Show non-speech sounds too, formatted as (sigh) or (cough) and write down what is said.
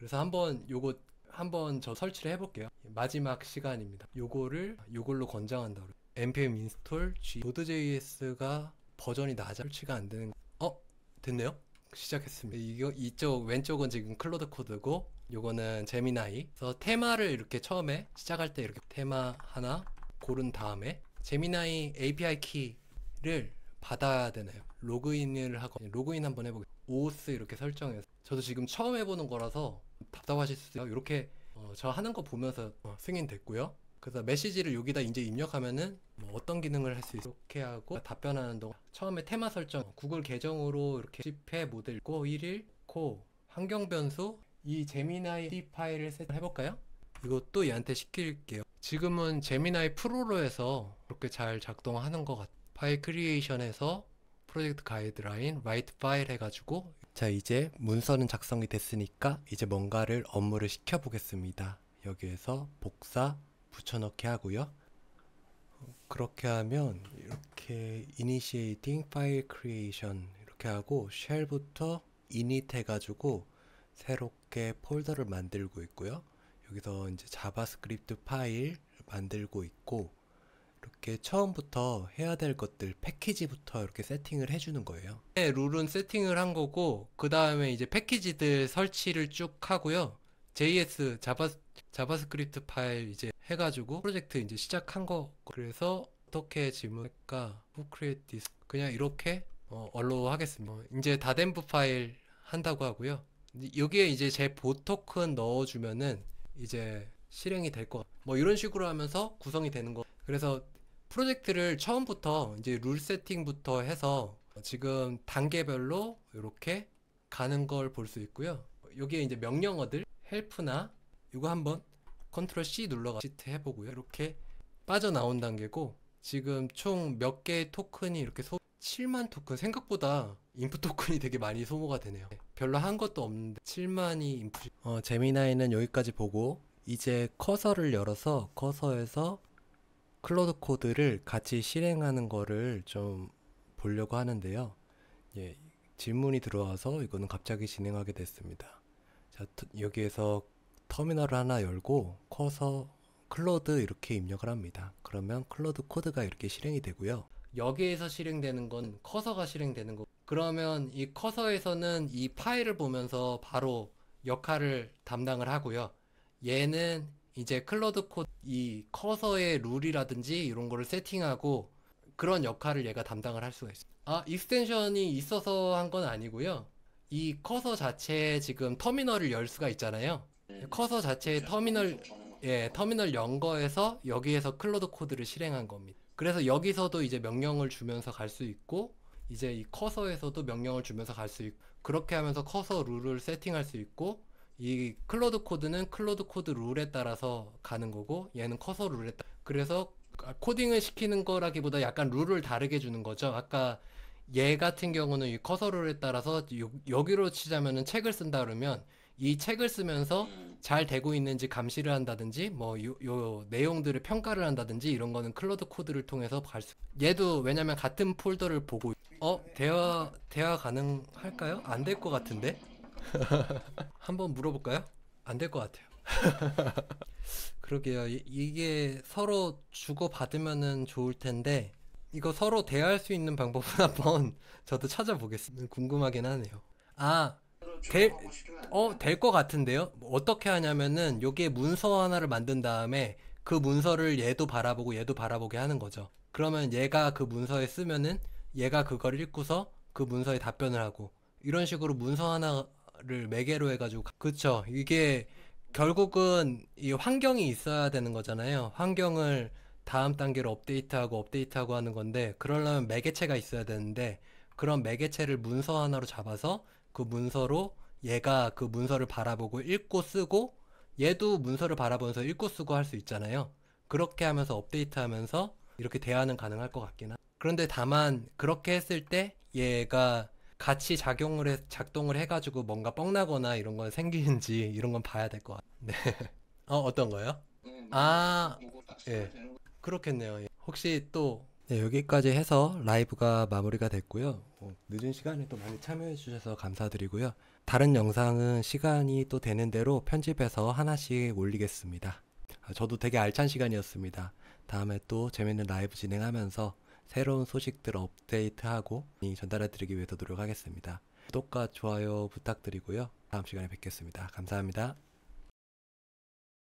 그래서 한번 요거 한번 저 설치를 해볼게요. 마지막 시간입니다. 요거를 요걸로 권장한다. npm install g node.js가 버전이 낮아 설치가 안 되는 거. 어 됐네요. 시작했습니다. 이거 이쪽 왼쪽은 지금 클로드 코드고 요거는 제미나이. 그래서 테마를 이렇게 처음에 시작할 때 이렇게 테마 하나 고른 다음에 제미나이 API 키를 받아야 되나요? 로그인을 하고 로그인 한번 해보겠습니다. o a 이렇게 설정해서 저도 지금 처음 해보는 거라서 답답하실 수 있어요. 이렇게 어, 저 하는 거 보면서 어, 승인됐고요. 그래서 메시지를 여기다 이제 입력하면은 뭐 어떤 기능을 할 수 있어 이렇게 하고 답변하는 동안 처음에 테마 설정 구글 계정으로 이렇게 집회 모델 고 1일 코 환경 변수 이 제미나이 D 파일을 해볼까요? 이것도 얘한테 시킬게요. 지금은 제미나이 프로로 해서 그렇게 잘 작동하는 것 같아요. 파일 크리에이션에서 프로젝트 가이드라인 라이트 파일 해가지고 자, 이제 문서는 작성이 됐으니까 이제 뭔가를 업무를 시켜보겠습니다. 여기에서 복사 붙여넣기 하고요. 그렇게 하면 이렇게 initiating file creation 이렇게 하고 shell부터 init 해가지고 새롭게 폴더를 만들고 있고요. 여기서 이제 자바스크립트 파일 만들고 있고 이렇게 처음부터 해야 될 것들 패키지부터 이렇게 세팅을 해주는 거예요. 네, 룰은 세팅을 한 거고 그 다음에 이제 패키지들 설치를 쭉 하고요. JS 자바 자바스크립트 파일 이제 해가지고 프로젝트 이제 시작한 거. 그래서 어떻게 질문할까? Who create this? 그냥 이렇게 어, 얼로 하겠습니다. 어, 이제 다덴부 파일 한다고 하고요. 여기에 이제 제 보토큰 넣어주면은 이제 실행이 될 것. 뭐 이런 식으로 하면서 구성이 되는 거. 그래서 프로젝트를 처음부터 이제 룰 세팅부터 해서 지금 단계별로 이렇게 가는 걸 볼 수 있고요. 여기에 이제 명령어들 헬프나 이거 한번 컨트롤 C 눌러가 시트 해보고요. 이렇게 빠져나온 단계고 지금 총 몇 개의 토큰이 이렇게 소 7만 토큰 생각보다 인프 토큰이 되게 많이 소모가 되네요. 별로 한 것도 없는데 7만이 인프 어, 제미나이는 여기까지 보고 이제 커서를 열어서 커서에서 클로드 코드를 같이 실행하는 거를 좀 보려고 하는데요. 예, 질문이 들어와서 이거는 갑자기 진행하게 됐습니다. 자, 여기에서 터미널을 하나 열고 커서 클로드 이렇게 입력을 합니다. 그러면 클로드 코드가 이렇게 실행이 되고요. 여기에서 실행되는 건 커서가 실행되는 거. 그러면 이 커서에서는 이 파일을 보면서 바로 역할을 담당을 하고요. 얘는 이제 클러드 코이 커서의 룰이라든지 이런 거를 세팅하고 그런 역할을 얘가 담당을 할 수가 있습니다 아, 익스텐션이 있어서 한 건 아니고요. 이 커서 자체에 지금 터미널을 열 수가 있잖아요. 네, 네. 커서 자체에 네, 터미널 예, 터미널 연거에서 여기에서 클러드 코드를 실행한 겁니다. 그래서 여기서도 이제 명령을 주면서 갈 수 있고 이제 이 커서에서도 명령을 주면서 갈 수 있고 그렇게 하면서 커서 룰을 세팅할 수 있고 이 클로드 코드는 클로드 코드 룰에 따라서 가는 거고 얘는 커서 룰에 따라 그래서 코딩을 시키는 거라기보다 약간 룰을 다르게 주는 거죠. 아까 얘 같은 경우는 이 커서 룰에 따라서 요, 여기로 치자면은 책을 쓴다 그러면 이 책을 쓰면서 잘 되고 있는지 감시를 한다든지 뭐요요 내용들을 평가를 한다든지 이런 거는 클로드 코드를 통해서 갈 수. 얘도 왜냐면 같은 폴더를 보고 어 대화 대화 가능할까요? 안 될 것 같은데. (laughs) 한번 물어볼까요? 안될것 같아요. (laughs) 그러게요. 이, 게 서로 주고받으면 좋을 텐데, 이거 서로 대할수 있는 방법은 (laughs) 한번 저도 찾아보겠습니다. 궁금하긴 하네요. 아, 어, 될, 어, 될것 같은데요? 어떻게 하냐면은, 요게 문서 하나를 만든 다음에, 그 문서를 얘도 바라보고 얘도 바라보게 하는 거죠. 그러면 얘가 그 문서에 쓰면은, 얘가 그걸 읽고서 그 문서에 답변을 하고, 이런 식으로 문서 하나 를 매개로 해가지고 그쵸 이게 결국은 이 환경이 있어야 되는 거잖아요 환경을 다음 단계로 업데이트하고 업데이트하고 하는 건데 그러려면 매개체가 있어야 되는데 그런 매개체를 문서 하나로 잡아서 그 문서로 얘가 그 문서를 바라보고 읽고 쓰고 얘도 문서를 바라보면서 읽고 쓰고 할 수 있잖아요 그렇게 하면서 업데이트하면서 이렇게 대화는 가능할 것 같긴 하 그런데 다만 그렇게 했을 때 얘가 같이 작용을 해, 작동을 해가지고 뭔가 뻥나거나 이런 건 생기는지 이런 건 봐야 될 것 같아요. 네. (laughs) 어, 어떤 거요? 네, 아, 예. 그렇겠네요. 예. 혹시 또 네, 여기까지 해서 라이브가 마무리가 됐고요. 어, 늦은 시간에 또 많이 참여해 주셔서 감사드리고요. 다른 영상은 시간이 또 되는 대로 편집해서 하나씩 올리겠습니다. 아, 저도 되게 알찬 시간이었습니다. 다음에 또 재밌는 라이브 진행하면서 새로운 소식들 업데이트하고 전달해드리기 위해서 노력하겠습니다. 구독과 좋아요 부탁드리고요. 다음 시간에 뵙겠습니다. 감사합니다.